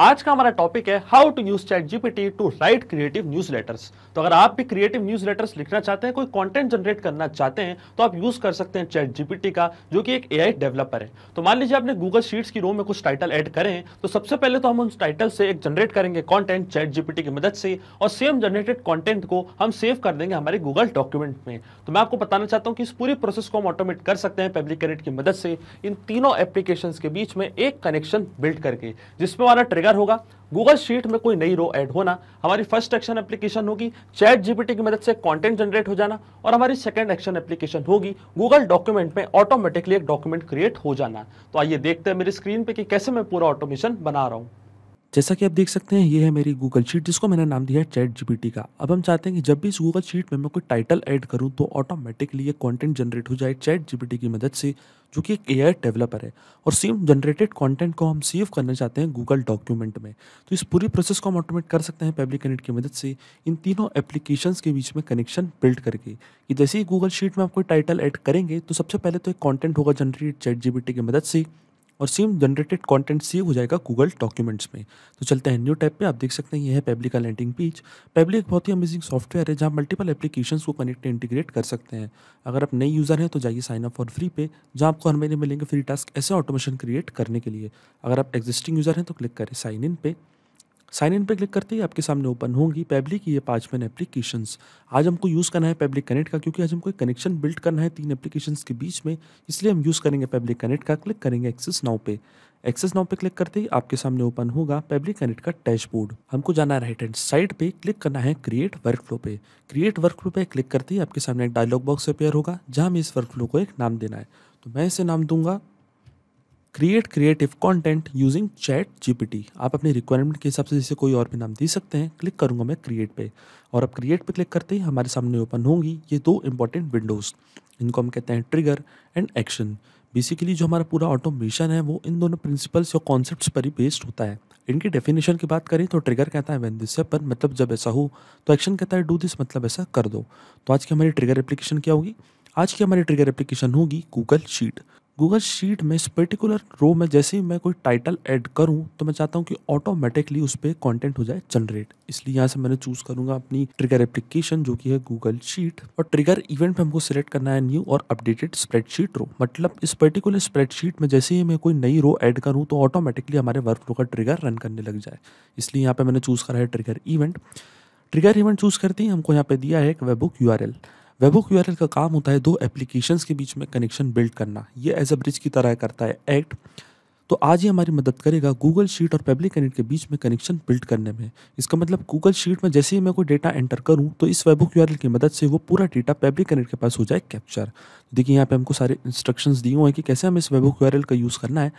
आज का हमारा टॉपिक है how to use ChatGPT to write creative newsletters तो अगर आप भी क्रिएटिव न्यूज लेटर्स लिखना चाहते हैं कोई कंटेंट जनरेट करना चाहते हैं तो आप यूज कर सकते हैं चैट जीपीटी का जो कि एक एआई डेवलपर है तो मान लीजिए आपने गूगल शीट्स की रो में कुछ टाइटल ऐड करें तो सबसे पहले तो हम उस टाइटल से एक जनरेट करेंगे कॉन्टेंट चैट जीपीटी की मदद से और सेम जनरेटेड कॉन्टेंट को हम सेव कर देंगे हमारे गूगल डॉक्यूमेंट में तो मैं आपको बताना चाहता हूँ कि इस पूरी प्रोसेस को हम ऑटोमेट कर सकते हैं पब्लिक क्रेडिट की मदद से इन तीनों एप्लीकेशन के बीच में एक कनेक्शन बिल्ड करके जिसमें हमारा ट्रिगर वेबिनार होगा गूगल शीट में कोई नई रो ऐड होना हमारी फर्स्ट एक्शन एप्लीकेशन होगी चैट जीपीटी की मदद से कंटेंट जनरेट हो जाना और हमारी सेकंड एक्शन एप्लीकेशन होगी गूगल डॉक्यूमेंट में ऑटोमेटिकली एक डॉक्यूमेंट क्रिएट हो जाना तो आइए देखते हैं मेरी स्क्रीन पे कि कैसे मैं पूरा ऑटोमेशन बना रहा हूँ जैसा कि आप देख सकते हैं ये है मेरी गूगल शीट जिसको मैंने नाम दिया है चैट जीपीटी का अब हम चाहते हैं कि जब भी इस गूगल शीट में मैं कोई टाइटल ऐड करूं तो ऑटोमेटिकली ये कंटेंट जनरेट हो जाए चैट जीपीटी की मदद से जो कि एक ए डेवलपर है और सेम जनरेटेड कंटेंट को हम सेव करना चाहते हैं गूगल डॉक्यूमेंट में तो इस पूरी प्रोसेस को हम ऑटोमेट कर सकते हैं पब्लिक कनेक्ट की मदद से इन तीनों एप्लीकेशन के बीच में कनेक्शन बिल्ड करके कि जैसे ही गूगल शीट में आप कोई टाइटल ऐड करेंगे तो सबसे पहले तो एक कॉन्टेंट होगा जनरेटेड चैट जी की मदद से और सेम जनरेटेड कंटेंट सेव हो जाएगा गूगल डॉक्यूमेंट्स में तो चलते हैं न्यू टैब पे आप देख सकते हैं यह है पेबली का लैंडिंग पेज पेबली एक बहुत ही अमेजिंग सॉफ्टवेयर है जहाँ मल्टीपल एप्लीकेशन को कनेक्ट इंटीग्रेट कर सकते हैं अगर आप नए यूज़र हैं तो जाइए साइन अप फॉर फ्री पे जहाँ आपको हर महीने मिलेंगे फ्री टास्क ऐसे ऑटोमेशन क्रिएट करने के लिए अगर आप एग्जिस्टिंग यूज़र हैं तो क्लिक करें साइन इन पे साइन इन पे क्लिक करते ही आपके सामने ओपन होंगी पेबली की ये पाँच मैन एप्लीकेशन आज हमको यूज़ करना है पैब्लिक कनेक्ट का क्योंकि आज हमको एक कनेक्शन बिल्ड करना है तीन एप्लीकेशन के बीच में इसलिए हम यूज़ करेंगे पेबली कनेक्ट का क्लिक करेंगे एक्सेस नाव पे एक्सेस नाव पे क्लिक करते ही आपके सामने ओपन होगा पैब्लिक कनेक्ट का डैशबोर्ड हमको जाना है राइट हैंड साइड पे क्लिक करना है क्रिएट वर्क फ्लो पे क्रिएट वर्क फ्लो पे क्लिक करते ही आपके सामने एक डायलॉग बॉक्स अपेयर होगा जहाँ हमें इस वर्क फ्लो को एक नाम देना है तो मैं इसे नाम दूंगा create creative content using ChatGPT आप अपनी रिक्वायरमेंट के हिसाब से जिसे कोई और भी नाम दे सकते हैं क्लिक करूंगा मैं क्रिएट पे और अब क्रिएट पे क्लिक करते ही हमारे सामने ओपन होंगी ये दो इंपॉर्टेंट विंडोज़ इनको हम कहते हैं ट्रिगर एंड एक्शन बेसिकली जो हमारा पूरा ऑटोमेशन है वो इन दोनों प्रिंसिपल्स या कॉन्सेप्ट्स पर ही बेस्ड होता है इनकी डेफिनेशन की बात करें तो ट्रिगर कहता है वेन दिस पर मतलब जब ऐसा हो तो एक्शन कहता है डू दिस मतलब ऐसा कर दो तो आज की हमारी ट्रिगर एप्लीकेशन क्या होगी आज की हमारी ट्रिगर एप्लीकेशन होगी गूगल शीट गूगल शीट में इस पर्टिकुलर रो में जैसे ही मैं कोई टाइटल ऐड करूं तो मैं चाहता हूं कि ऑटोमेटिकली उस पर कॉन्टेंट हो जाए जनरेट इसलिए यहाँ से मैंने चूज करूंगा अपनी ट्रिगर एप्लीकेशन जो कि है गूगल शीट और ट्रिगर इवेंट में हमको सिलेक्ट करना है न्यू और अपडेटेड स्प्रेडशीट रो मतलब इस पर्टिकुलर स्प्रेडशीट में जैसे ही मैं कोई नई रो ऐड करूँ तो ऑटोमेटिकली हमारे वर्क रो का ट्रिगर रन करने लग जाए इसलिए यहाँ पर मैंने चूज़ करा है trigger event trigger event choose करते ही हमको यहाँ पे दिया है एक वेबुक यू वेबुक यू का काम होता है दो एप्लीकेशन के बीच में कनेक्शन बिल्ड करना ये एज अ ब्रिज की तरह करता है एक्ट तो आज ही हमारी मदद करेगा गूगल शीट और पब्लिक एनिट के बीच में कनेक्शन बिल्ड करने में इसका मतलब गूगल शीट में जैसे ही मैं कोई डेटा एंटर करूं तो इस वेबुक यू की मदद से वो पूरा डेटा पब्लिक एनिट के पास हो जाए कैप्चर देखिए यहाँ पे हमको सारे इंस्ट्रक्शंस दिए हुए हैं कि कैसे हम इस वेबुक यू का यूज़ करना है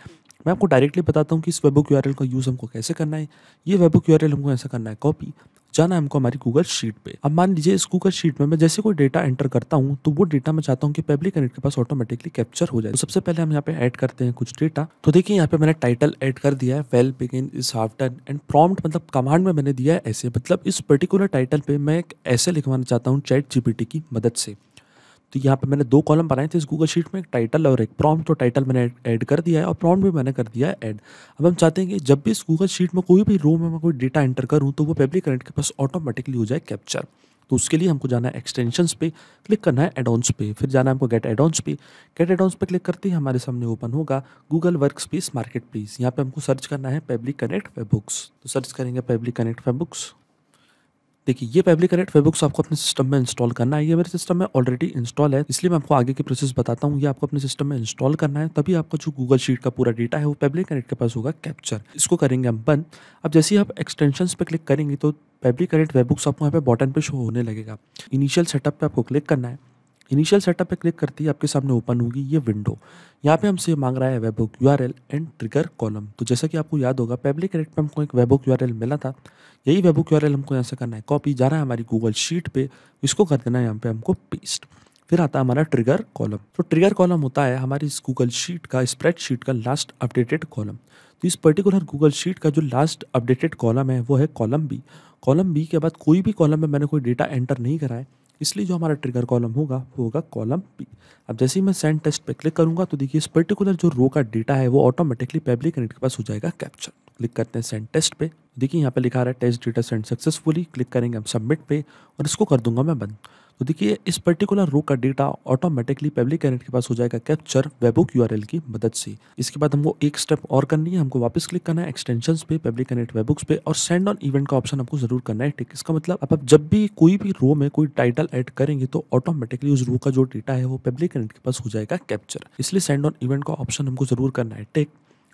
मैं आपको डायरेक्टली बताता हूँ कि इस वेबुक यू का यूज़ हमको कैसे करना है ये वेबुक यू हमको ऐसा करना है कॉपी जाना है हमको हमारी गूगल शीट पे अब मान लीजिए इस गूगल शीट में मैं जैसे कोई डेटा एंटर करता हूँ तो वो डेटा मैं चाहता हूँ कि पब्लिक कनेक्ट के पास ऑटोमेटिकली कैप्चर हो जाए तो सबसे पहले हम यहाँ पे ऐड करते हैं कुछ डेटा तो देखिए यहाँ पे मैंने टाइटल ऐड कर दिया है well begin is half done and prompt मतलब कमांड में मैंने दिया है ऐसे मतलब इस पर्टिकुलर टाइटल पे मैं ऐसे लिखवाना चाहता हूँ चैट जीपीटी की मदद से तो यहाँ पे मैंने दो कॉलम बनाए थे इस गूगल शीट में एक टाइटल और एक प्रॉम्प्ट तो टाइटल मैंने ऐड कर दिया है और प्रॉम्प्ट भी मैंने कर दिया है ऐड अब हम चाहते हैं कि जब भी इस गूगल शीट में कोई भी रो में मैं कोई डेटा एंटर करूँ तो वो पब्लिक कनेक्ट के पास ऑटोमेटिकली हो जाए कैप्चर तो उसके लिए हमको जाना है एक्सटेंशंस पे क्लिक करना है एडोन्स पे फिर जाना है हमको गेट एडोन्स पे गेट एडोन्स पे क्लिक करते ही हमारे सामने ओपन होगा Google workspace marketplace यहाँ पे हमको सर्च करना है पब्लिक कनेक्ट बुक्स तो सर्च करेंगे पब्लिक कनेक्ट बुक्स देखिए ये पेब्लिक रेट फेबुक्स आपको अपने सिस्टम में इंस्टॉल करना है ये मेरे सिस्टम में ऑलरेडी इंस्टॉल है इसलिए मैं आपको आगे की प्रोसेस बताता हूँ ये आपको अपने सिस्टम में इंस्टॉल करना है तभी आपका जो गूगल शीट का पूरा डेटा है वो पेब्लिक कनेक्ट के पास होगा कैप्चर इसको करेंगे हम बंद अब जैसे ही आप एक्सटेंशन पर क्लिक करेंगे तो पब्लिक कनेक्ट वेबुक्स आपको यहाँ पे बॉटन पे शो होने लगेगा इनिशियल सेटअप पर आपको क्लिक करना है इनिशियल सेटअप पे क्लिक करते ही आपके सामने ओपन होगी ये विंडो यहाँ पे हमसे मांग रहा है webhook URL and trigger column तो जैसा कि आपको याद होगा पब्लिक रेट पर हमको एक वेबहुक यू मिला था यही वेबहुक यू हमको यहाँ से करना है कॉपी जाना है हमारी गूगल शीट पर इसको कर देना है यहाँ पे हमको पेस्ट फिर आता है हमारा ट्रिगर कॉलम तो ट्रिगर कॉलम होता है हमारी इस गूगल शीट का स्प्रेड शीट का लास्ट अपडेटेड कॉलम तो इस पर्टिकुलर गूगल शीट का जो लास्ट अपडेटेड कॉलम है वो है कॉलम बी कॉलम बी के बाद कोई भी कॉलम में मैंने कोई डेटा एंटर नहीं करा है इसलिए जो हमारा ट्रिगर कॉलम होगा वो होगा कॉलम पी अब जैसे ही मैं सेंड टेस्ट पे क्लिक करूंगा तो देखिए इस पर्टिकुलर जो रो का डेटा है वो ऑटोमेटिकली पब्लिक कनेक्ट के पास हो जाएगा कैप्चर क्लिक करते हैं सेंड टेस्ट पे देखिए यहाँ पे लिखा रहा है test data send successfully click करेंगे हम सबमिट पे और इसको कर दूंगा मैं बंद तो देखिए इस पर्टिकुलर रो का डेटा ऑटोमेटिकली पब्लिक कैरेट के पास हो जाएगा कैप्चर वेबुक यू की मदद से इसके बाद हमको एक स्टेप और करनी है हमको वापस क्लिक करना है एक्सटेंशन पे पब्लिक कनेक्ट वेबुक्स पे और सेंड ऑन इवेंट का ऑप्शन आपको जरूर करना है ठीक इसका मतलब आप जब भी कोई भी रो में कोई टाइटल एड करेंगे तो ऑटोमेटिकली उस रो का जो डेटा है वो पब्लिक कैरेट के पास हो जाएगा कैप्चर इसलिए सेंड ऑन इवेंट का ऑप्शन हमको जरूर करना है टेक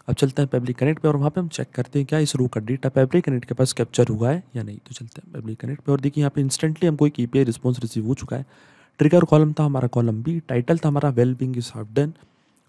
अब चलते हैं पब्लिक कनेक्ट पे और वहाँ पे हम चेक करते हैं क्या इस रू का डेटा पब्लिक कनेक्ट के पास कैप्चर हुआ है या नहीं तो चलते हैं पेब्लिक कनेक्ट पे और देखिए यहाँ पे इंस्टेंटली हमको एक ई पी रिस्पॉन्स रिसीव हो चुका है ट्रिगर कॉलम था हमारा कॉलम बी टाइटल था हमारा वेल बिंग इज हाफ डन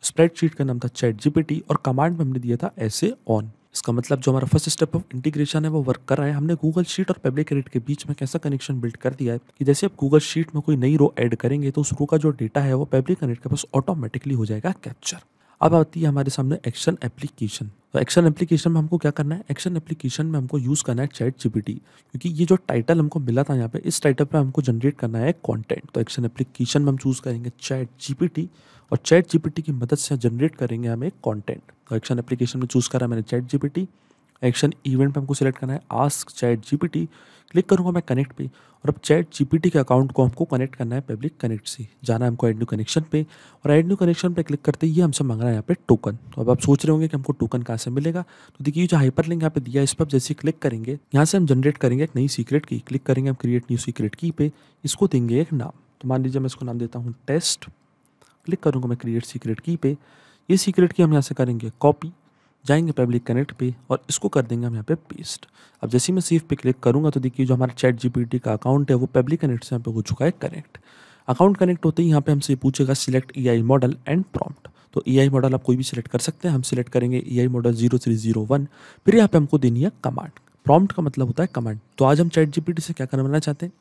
स्प्रेडशीट का नाम था चैट जी और कमांड में हमने दिया था ऐसे ऑन इसका मतलब जो हमारा फर्स्ट स्टेप ऑफ इंटीग्रेशन है वो वर्क कर रहा है हमने गूगल शीट और पब्लिक कनेक्ट के बीच में कैसा कनेक्शन बिल्ड कर दिया है कि जैसे आप गूगल शीट में कोई नई रो ऐड करेंगे तो उस रो का जो डेटा है वो पब्लिक कनेक्ट के पास ऑटोमेटिकली हो जाएगा कैप्चर अब आती है हमारे सामने एक्शन एप्लीकेशन तो एक्शन एप्लीकेशन में हमको क्या करना है एक्शन एप्लीकेशन में हमको यूज़ करना है चैट जीपीटी क्योंकि ये जो टाइटल हमको मिला था यहाँ पे इस टाइटल पे हमको जनरेट करना है कंटेंट तो एक्शन एप्लीकेशन में हम चूज़ करेंगे चैट जीपीटी और चैट जीपीटी की मदद से जनरेट करेंगे हमें कंटेंट तो एक्शन एप्लीकेशन में चूज़ करा मैंने चैट जीपीटी एक्शन इवेंट पे हमको सिलेक्ट करना है आस्क चैट जीपीटी क्लिक करूँगा मैं कनेक्ट पे और अब चैट जीपीटी के अकाउंट को हमको कनेक्ट करना है पब्लिक कनेक्ट से जाना है हमको एड न्यू कनेक्शन पे और एड न्यू कनेक्शन पे क्लिक करते ही हमसे मांगना है यहाँ पे टोकन तो अब आप सोच रहे होंगे कि हमको टोकन कहाँ से मिलेगा तो देखिए जो हाइपर लिंक यहाँ पे दिया है इस पर आप जैसे क्लिक करेंगे यहाँ से हम जनरेट करेंगे एक नई सीक्रेट की क्लिक करेंगे हम क्रिएट न्यू सीक्रेट की पे इसको देंगे एक नाम तो मान लीजिए मैं इसको नाम देता हूँ टेस्ट क्लिक करूँगा मैं क्रिएट सीक्रेट की पे ये सीक्रेट की हम यहाँ से करेंगे कॉपी जाएंगे पब्लिक कनेक्ट पे और इसको कर देंगे हम यहाँ पे पेस्ट अब जैसे मैं सेफ पे क्लिक करूँगा तो देखिए जो हमारा चैट जी का अकाउंट है वो पब्लिक कनेक्ट से यहाँ पे हो चुका है कनेक्ट अकाउंट कनेक्ट होते ही यहाँ पे हमसे पूछेगा select a model and prompt तो ई e मॉडल आप कोई भी सिलेक्ट कर सकते हैं हम सिलेक्ट करेंगे a model zero three zero one फिर यहाँ पे हमको देनी है कमांड प्रॉम्प्ट का मतलब होता है कमांड तो आज हम चैट जी से क्या करवाना चाहते हैं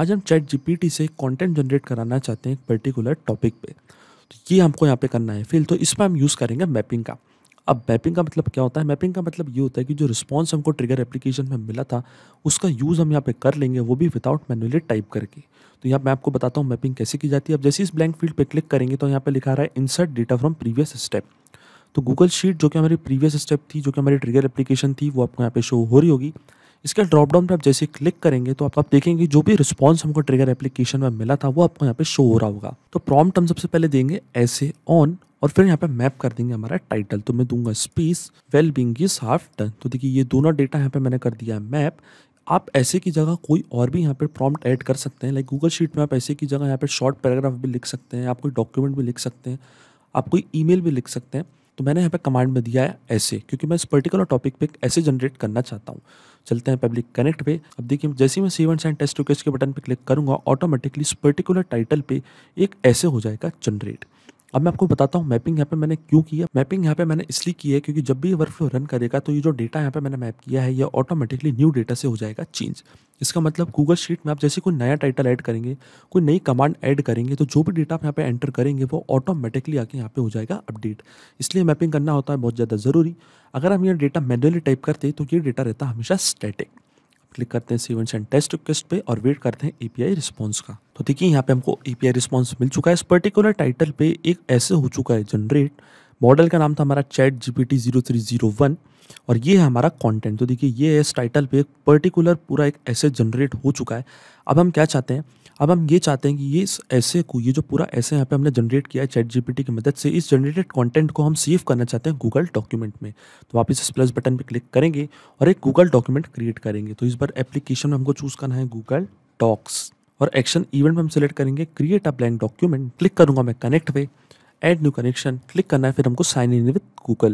आज हम चैट जी से कॉन्टेंट जनरेट कराना चाहते हैं एक पर्टिकुलर टॉपिक पे तो ये हमको यहाँ पे करना है फिल तो इसमें हम यूज़ करेंगे मैपिंग का अब मैपिंग का मतलब क्या होता है मैपिंग का मतलब ये होता है कि जो रिस्पॉन्स हमको ट्रिगर एप्लीकेशन में मिला था उसका यूज़ हम यहाँ पे कर लेंगे वो भी विदाउट मैनुअली टाइप करके तो यहाँ मैं आपको बताता हूँ मैपिंग कैसे की जाती है अब जैसे इस ब्लैंक फील्ड पे क्लिक करेंगे तो यहाँ पे लिखा रहा है insert data from previous step तो गूगल शीट जो कि हमारी प्रीवियस स्टेप थी जो कि हमारी ट्रिगर एप्लीकेशन थी वो आपको यहाँ पे शो हो रही होगी इसके ड्रॉप डाउन पर आप जैसे क्लिक करेंगे तो आप आप देखेंगे जो भी रिस्पॉन्स हमको ट्रिगर एप्लीकेशन में मिला था वो आपको यहाँ पे शो हो रहा होगा तो प्रॉम्प्ट हम सबसे पहले देंगे ऐसे ऑन और फिर यहाँ पे मैप कर देंगे हमारा टाइटल तो मैं दूंगा स्पेस वेल बींग इज हाफ डन तो देखिए ये दोनों डेटा यहाँ पे मैंने कर दिया है मैप आप ऐसे की जगह कोई और भी यहाँ पे प्रॉम्प्ट ऐड कर सकते हैं लाइक गूगल शीट में आप ऐसे की जगह यहाँ पे शॉर्ट पैराग्राफ भी लिख सकते हैं आप कोई डॉक्यूमेंट भी लिख सकते हैं आप कोई ईमेल भी लिख सकते हैं तो मैंने यहाँ पे कमांड में दिया है ऐसे क्योंकि मैं इस पर्टिकुलर टॉपिक पे ऐसे जनरेट करना चाहता हूँ चलते हैं पब्लिक कनेक्ट पे अब देखिए जैसे ही मैं सेव एंड टेस्ट रिक्वेस्ट के बटन पे क्लिक करूँगा ऑटोमेटिकली इस पर्टिकुलर टाइटल पे एक ऐसे हो जाएगा जनरेट अब मैं आपको बताता हूँ मैपिंग यहाँ पे मैंने क्यों किया मैपिंग यहाँ पे मैंने इसलिए की है क्योंकि जब भी ये वर्कफ्लो रन करेगा तो ये जो डेटा यहाँ पे मैंने मैप किया है ये ऑटोमेटिकली न्यू डेटा से हो जाएगा चेंज इसका मतलब गूगल शीट में आप जैसे कोई नया टाइटल ऐड करेंगे कोई नई कमांड ऐड करेंगे तो जो भी डेटा आप यहाँ पे एंटर करेंगे वो ऑटोमेटिकली आके यहाँ पे हो जाएगा अपडेट इसलिए मैपिंग करना होता है बहुत ज़्यादा ज़रूरी अगर हम ये डेटा मैनुअली टाइप करते तो ये डेटा रहता हमेशा स्टैटिक क्लिक करते हैं सीवेंट्स एंड टेस्ट रिक्वेस्ट पे और वेट करते हैं एपीआई रिस्पांस का तो देखिए यहाँ पे हमको एपीआई रिस्पॉन्स मिल चुका है इस पर्टिकुलर टाइटल पे एक ऐसे हो चुका है जनरेट मॉडल का नाम था हमारा ChatGPT zero three zero one और ये है हमारा कंटेंट तो देखिए ये इस टाइटल पे एक पर्टिकुलर पूरा एक ऐसे जनरेट हो चुका है अब हम क्या चाहते हैं अब हम ये चाहते हैं कि ये इस ऐसे को ये जो पूरा ऐसे यहाँ पे हमने जनरेट किया है चैट जीपीटी की मदद से इस जनरेटेड कंटेंट को हम सेव करना चाहते हैं गूगल डॉक्यूमेंट में तो आप इस प्लस बटन पर क्लिक करेंगे और एक गूगल डॉक्यूमेंट क्रिएट करेंगे तो इस बार एप्लीकेशन में हमको चूज़ करना है गूगल डॉक्स और एक्शन इवेंट में हम सिलेक्ट करेंगे create a blank document click करूँगा मैं कनेक्ट पे ऐड न्यू कनेक्शन क्लिक करना है फिर हमको साइन इन विद गूगल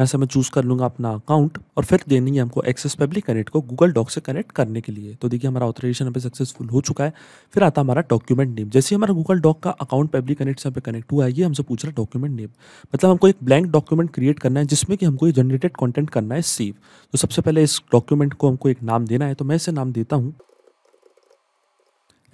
यहाँ से मैं चूज़ कर लूँगा अपना अकाउंट और फिर देनी है हमको एक्सेस पब्लिक कनेक्ट को गूगल डॉक से कनेक्ट करने के लिए तो देखिए हमारा ऑथराइजेशन यहाँ पे सक्सेसफुल हो चुका है फिर आता हमारा डॉक्यूमेंट नेम जैसे हमारा गूगल डॉक का अकाउंट पब्लिक कनेक्ट से पे कनेक्ट हुआ है ये हमसे पूछ रहा है डॉक्यूमेंट नेम मतलब हमको एक ब्लैंक डॉक्यूमेंट क्रिएट करना है जिसमें कि हमको ये जनरेटेड कॉन्टेंट करना है सेव तो सबसे पहले इस डॉक्यूमेंट को हमको एक नाम देना है तो मैं इसे नाम देता हूँ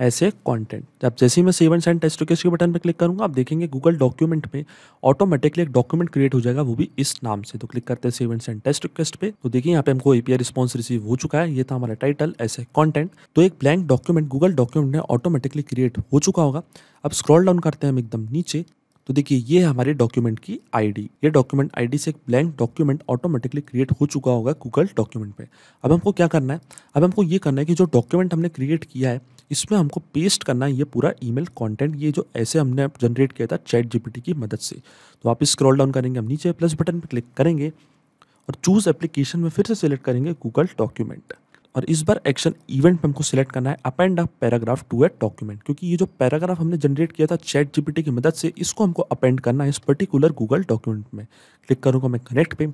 ऐसे कंटेंट जब जैसे ही मैं save and send test request के बटन पर क्लिक करूंगा आप देखेंगे गूगल डॉक्यूमेंट में ऑटोमेटिकली एक डॉक्यूमेंट क्रिएट हो जाएगा वो भी इस नाम से तो क्लिक करते हैं save and send test request पे तो देखिए यहाँ पे हमको एपीआई रिस्पॉन्स रिसीव हो चुका है ये था हमारा टाइटल ऐसे कॉन्टेंट तो एक ब्लैंक डॉक्यूमेंट गूगल डॉक्यूमेंट में ऑटोमेटिकली क्रिएट हो चुका होगा अब स्क्रॉल डाउन करते हैं हम एकदम नीचे तो देखिए ये है हमारे डॉक्यूमेंट की आईडी ये डॉक्यूमेंट आईडी से एक ब्लैंक डॉक्यूमेंट ऑटोमेटिकली क्रिएट हो चुका होगा गूगल डॉक्यूमेंट पे अब हमको क्या करना है अब हमको ये करना है कि जो डॉक्यूमेंट हमने क्रिएट किया है इसमें हमको पेस्ट करना है ये पूरा ईमेल कंटेंट ये जो ऐसे हमने जनरेट किया था चैट जीपीटी की मदद से तो आप स्क्रॉल डाउन करेंगे हम नीचे प्लस बटन पर क्लिक करेंगे और चूज़ एप्लीकेशन में फिर से सिलेक्ट करेंगे गूगल डॉक्यूमेंट और इस बार एक्शन इवेंट में हमको सिलेक्ट करना है अप एंड अप पैराग्राफ टू ए डॉक्यूमेंट क्योंकि ये जो पैराग्राफ हमने जनरेट किया था चैट जीपीटी की मदद से इसको हमको अपेंड करना है इस पर्टिकुलर गूगल डॉक्यूमेंट में क्लिक करूँगा मैं कनेक्ट पे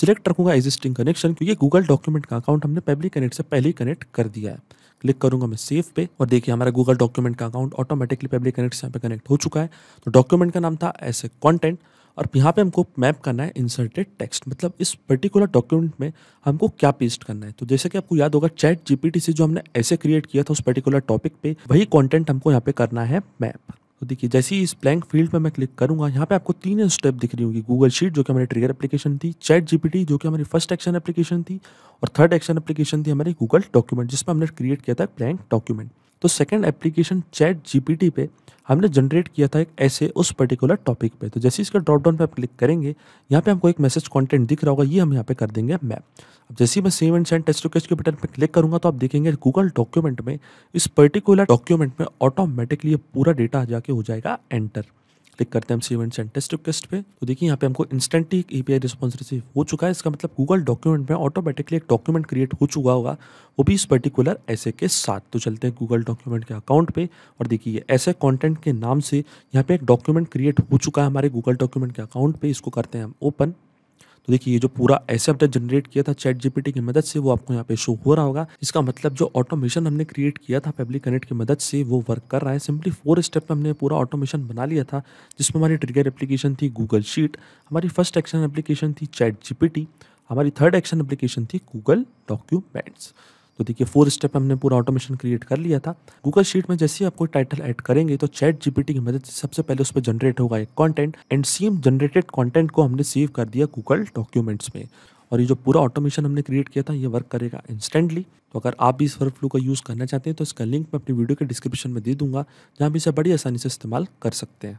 सिलेक्ट रखूँगा एग्जिस्टिंग कनेक्शन क्योंकि गूगल डॉक्यूमेंट का अकाउंट हमने पब्लिक कनेक्ट से पहले ही कनेक्ट कर दिया है क्लिक करूंगा मैं सेव पे और देखिए हमारा गूगल डॉक्यूमेंट का अकाउंट ऑटोमेटिकली पब्लिक कनेक्ट यहाँ पे कनेक्ट हो चुका है तो डॉक्यूमेंट का नाम था ऐसे कॉन्टेंट और यहाँ पे हमको मैप करना है इंसर्टेड टेक्स्ट मतलब इस पर्टिकुलर डॉक्यूमेंट में हमको क्या पेस्ट करना है तो जैसे कि आपको याद होगा चैट जीपीटी से जो हमने ऐसे क्रिएट किया था उस पर्टिकुलर टॉपिक पे वही कंटेंट हमको यहाँ पे करना है मैप तो देखिए जैसे ही इस ब्लैंक फील्ड पर मैं क्लिक करूंगा यहाँ पे आपको तीन स्टेप दिख रही होगी गूगल शीट जो कि हमारी ट्रिगर एप्लीकेशन थी चैट जीपीटी जो कि हमारी फर्स्ट एक्शन एप्लीकेशन थी और थर्ड एक्शन एप्लीकेशन थी हमारी गूगल डॉक्यूमेंट जिसमें हमने क्रिएट किया था ब्लैंक डॉक्यूमेंट तो सेकंड एप्लीकेशन चैट जी पे हमने जनरेट किया था एक ऐसे उस पर्टिकुलर टॉपिक पे तो जैसे इसका ड्रॉप डाउन पर आप क्लिक करेंगे यहाँ पे हमको एक मैसेज कंटेंट दिख रहा होगा ये हम यहाँ पे कर देंगे मैप अब जैसे ही मैं save and send test request के बटन पर क्लिक करूंगा तो आप देखेंगे गूगल डॉक्यूमेंट में इस पर्टिकुलर डॉक्यूमेंट में ऑटोमेटिकली पूरा डेटा जाके हो जाएगा एंटर क्लिक करते हैं हम save and send test request पे तो देखिए यहाँ पे हमको इंस्टेंटली एक एपीआई रिस्पॉन्स रिसीव हो चुका है इसका मतलब गूगल डॉक्यूमेंट में ऑटोमेटिकली एक डॉक्यूमेंट क्रिएट हो चुका होगा वो भी इस पर्टिकुलर ऐसे के साथ तो चलते हैं गूगल डॉक्यूमेंट के अकाउंट पे और देखिए ऐसे कॉन्टेंट के नाम से यहाँ पे एक डॉक्यूमेंट क्रिएट हो चुका है हमारे गूगल डॉक्यूमेंट के अकाउंट पर इसको करते हैं हम ओपन तो देखिए ये जो पूरा ऐसे अपडेट जनरेट किया था चैट जीपीटी की मदद से वो आपको यहाँ पे शो हो रहा होगा इसका मतलब जो ऑटोमेशन हमने क्रिएट किया था पब्लिक कनेक्ट की मदद से वो वर्क कर रहा है सिंपली फोर स्टेप में हमने पूरा ऑटोमेशन बना लिया था जिसमें हमारी ट्रिगर एप्लीकेशन थी गूगल शीट हमारी फर्स्ट एक्शन एप्लीकेशन थी चैट जीपीटी हमारी थर्ड एक्शन एप्लीकेशन थी गूगल डॉक्यूमेंट्स तो देखिए फोर स्टेप हमने पूरा ऑटोमेशन क्रिएट कर लिया था गूगल शीट में जैसे ही आप कोई टाइटल ऐड करेंगे तो चैट जीपीटी की मदद से सबसे पहले उस पर जनरेट होगा एक content and same generated content को हमने सेव कर दिया गूगल डॉक्यूमेंट्स में और ये जो पूरा ऑटोमेशन हमने क्रिएट किया था ये वर्क करेगा इंस्टेंटली तो अगर आप भी इस वर्क फ्लू का यूज़ करना चाहते हैं तो इसका लिंक मैं अपनी वीडियो के डिस्क्रिप्शन में दे दूंगा जहाँ भी इसे बड़ी आसानी से इस्तेमाल कर सकते हैं